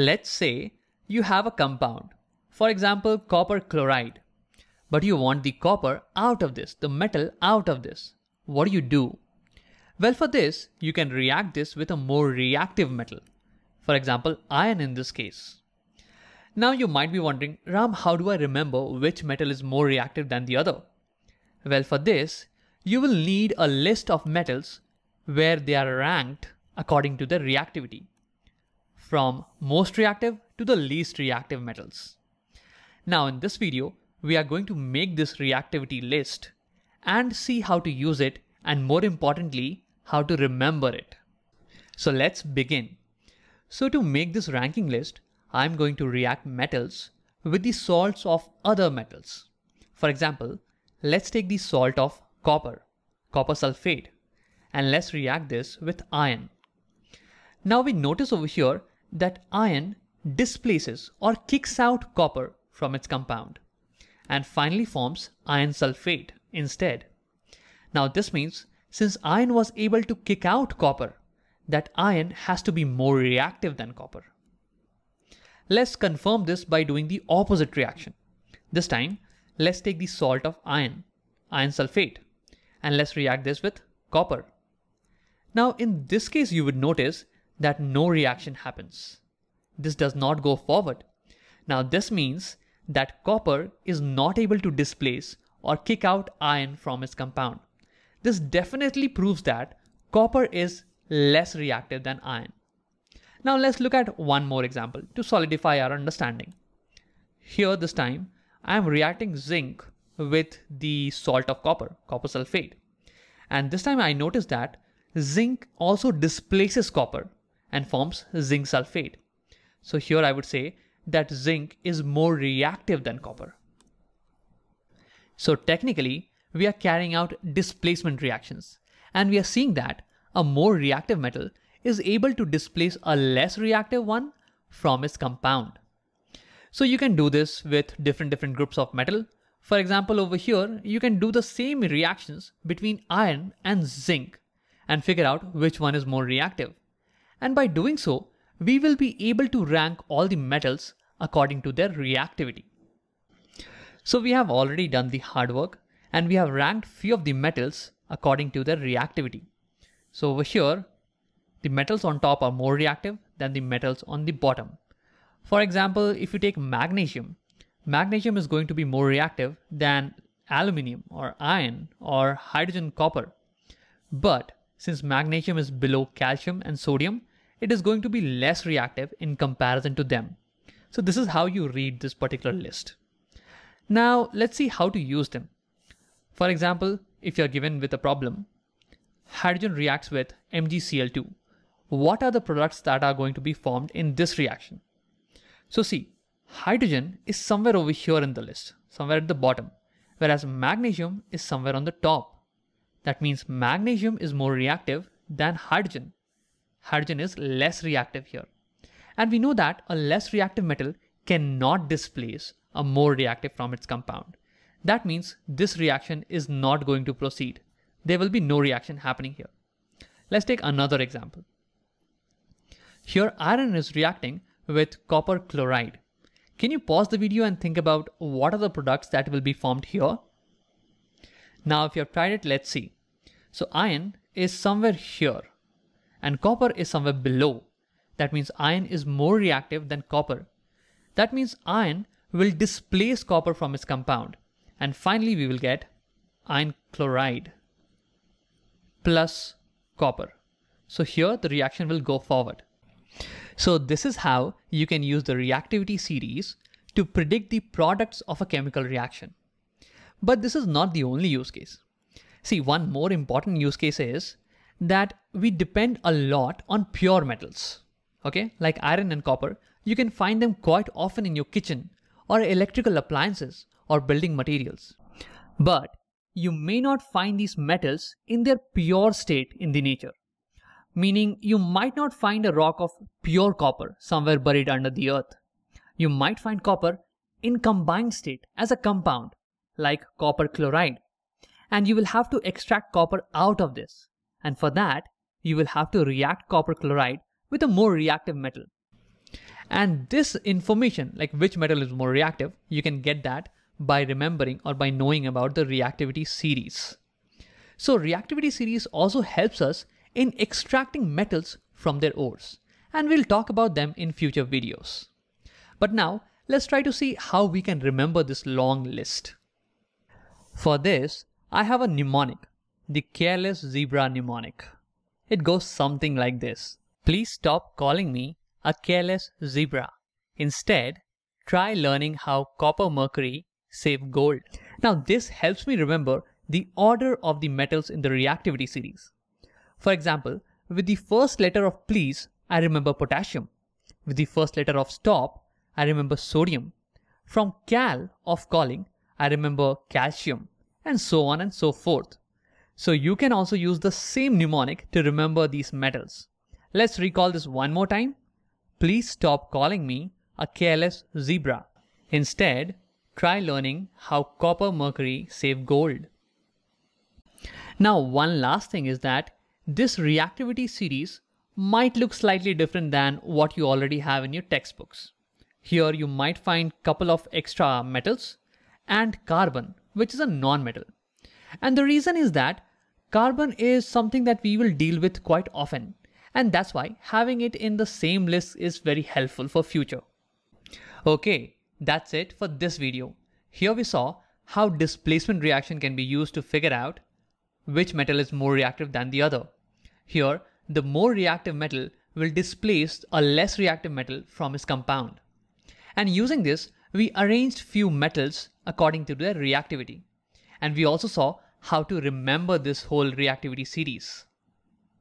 Let's say you have a compound, for example, copper chloride, but you want the copper out of this, the metal out of this. What do you do? Well, for this, you can react this with a more reactive metal, for example, iron in this case. Now you might be wondering, Ram, how do I remember which metal is more reactive than the other? Well, for this, you will need a list of metals where they are ranked according to their reactivity from most reactive to the least reactive metals. Now in this video, we are going to make this reactivity list and see how to use it and more importantly, how to remember it. So let's begin. So to make this ranking list, I'm going to react metals with the salts of other metals. For example, let's take the salt of copper, copper sulfate, and let's react this with iron. Now we notice over here that iron displaces or kicks out copper from its compound and finally forms iron sulfate instead. Now this means since iron was able to kick out copper, that iron has to be more reactive than copper. Let's confirm this by doing the opposite reaction. This time, let's take the salt of iron, iron sulfate, and let's react this with copper. Now in this case you would notice that no reaction happens. This does not go forward. Now this means that copper is not able to displace or kick out iron from its compound. This definitely proves that copper is less reactive than iron. Now let's look at one more example to solidify our understanding. Here this time, I am reacting zinc with the salt of copper, copper sulfate. And this time I notice that zinc also displaces copper and forms zinc sulfate. So here I would say that zinc is more reactive than copper. So technically, we are carrying out displacement reactions, and we are seeing that a more reactive metal is able to displace a less reactive one from its compound. So you can do this with different different groups of metal. For example, over here, you can do the same reactions between iron and zinc and figure out which one is more reactive and by doing so, we will be able to rank all the metals according to their reactivity. So we have already done the hard work and we have ranked few of the metals according to their reactivity. So over here, the metals on top are more reactive than the metals on the bottom. For example, if you take magnesium, magnesium is going to be more reactive than aluminium or iron or hydrogen copper. But since magnesium is below calcium and sodium, it is going to be less reactive in comparison to them. So this is how you read this particular list. Now let's see how to use them. For example, if you're given with a problem, hydrogen reacts with MgCl2. What are the products that are going to be formed in this reaction? So see, hydrogen is somewhere over here in the list, somewhere at the bottom, whereas magnesium is somewhere on the top. That means magnesium is more reactive than hydrogen hydrogen is less reactive here. And we know that a less reactive metal cannot displace a more reactive from its compound. That means this reaction is not going to proceed. There will be no reaction happening here. Let's take another example. Here iron is reacting with copper chloride. Can you pause the video and think about what are the products that will be formed here? Now if you have tried it, let's see. So iron is somewhere here and copper is somewhere below. That means iron is more reactive than copper. That means iron will displace copper from its compound. And finally, we will get iron chloride plus copper. So here the reaction will go forward. So this is how you can use the reactivity series to predict the products of a chemical reaction. But this is not the only use case. See, one more important use case is that we depend a lot on pure metals, okay, like iron and copper. You can find them quite often in your kitchen or electrical appliances or building materials. But you may not find these metals in their pure state in the nature, meaning you might not find a rock of pure copper somewhere buried under the earth. You might find copper in combined state as a compound, like copper chloride, and you will have to extract copper out of this and for that, you will have to react copper chloride with a more reactive metal. And this information, like which metal is more reactive, you can get that by remembering or by knowing about the reactivity series. So reactivity series also helps us in extracting metals from their ores, and we'll talk about them in future videos. But now, let's try to see how we can remember this long list. For this, I have a mnemonic the careless zebra mnemonic. It goes something like this Please stop calling me a careless zebra. Instead, try learning how copper mercury save gold. Now, this helps me remember the order of the metals in the reactivity series. For example, with the first letter of please, I remember potassium. With the first letter of stop, I remember sodium. From cal of calling, I remember calcium, and so on and so forth. So you can also use the same mnemonic to remember these metals. Let's recall this one more time. Please stop calling me a careless zebra. Instead, try learning how copper mercury save gold. Now one last thing is that this reactivity series might look slightly different than what you already have in your textbooks. Here you might find couple of extra metals and carbon, which is a non-metal. And the reason is that Carbon is something that we will deal with quite often and that's why having it in the same list is very helpful for future. Okay, that's it for this video. Here we saw how displacement reaction can be used to figure out which metal is more reactive than the other. Here, the more reactive metal will displace a less reactive metal from its compound. And using this, we arranged few metals according to their reactivity. And we also saw how to remember this whole reactivity series.